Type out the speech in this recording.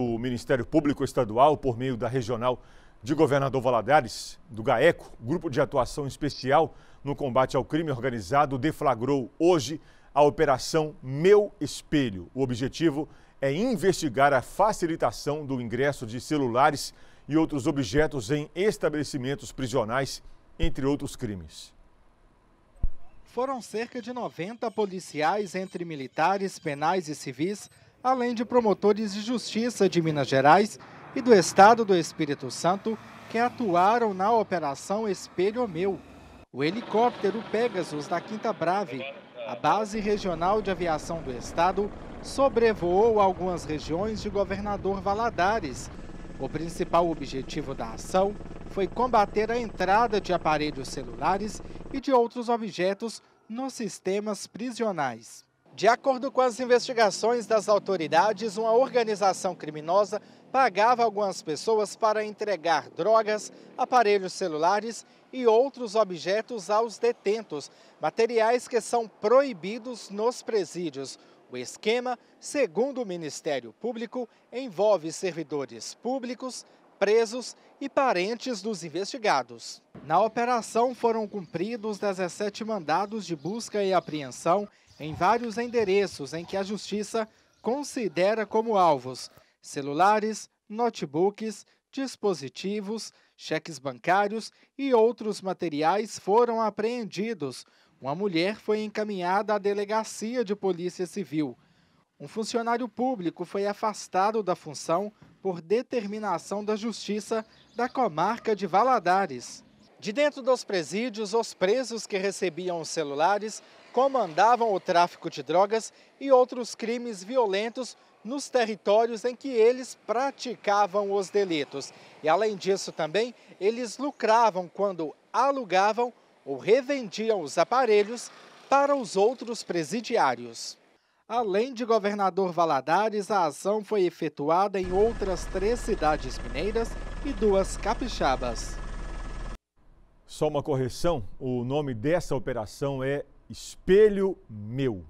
O Ministério Público Estadual, por meio da regional de Governador Valadares, do GAECO, Grupo de Atuação Especial no Combate ao Crime Organizado, deflagrou hoje a Operação Meu Espelho. O objetivo é investigar a facilitação do ingresso de celulares e outros objetos em estabelecimentos prisionais, entre outros crimes. Foram cerca de 90 policiais, entre militares, penais e civis, além de promotores de justiça de Minas Gerais e do Estado do Espírito Santo que atuaram na Operação Espelho Meu. O helicóptero Pegasus da Quinta Brave, a base regional de aviação do Estado, sobrevoou algumas regiões de Governador Valadares. O principal objetivo da ação foi combater a entrada de aparelhos celulares e de outros objetos nos sistemas prisionais. De acordo com as investigações das autoridades, uma organização criminosa pagava algumas pessoas para entregar drogas, aparelhos celulares e outros objetos aos detentos, materiais que são proibidos nos presídios. O esquema, segundo o Ministério Público, envolve servidores públicos, presos e parentes dos investigados. Na operação foram cumpridos 17 mandados de busca e apreensão em vários endereços em que a Justiça considera como alvos celulares, notebooks, dispositivos, cheques bancários e outros materiais foram apreendidos. Uma mulher foi encaminhada à delegacia de polícia civil. Um funcionário público foi afastado da função por determinação da Justiça da comarca de Valadares. De dentro dos presídios, os presos que recebiam os celulares comandavam o tráfico de drogas e outros crimes violentos nos territórios em que eles praticavam os delitos. E além disso também, eles lucravam quando alugavam ou revendiam os aparelhos para os outros presidiários. Além de Governador Valadares, a ação foi efetuada em outras três cidades mineiras e duas capixabas. Só uma correção: o nome dessa operação é espelho meu.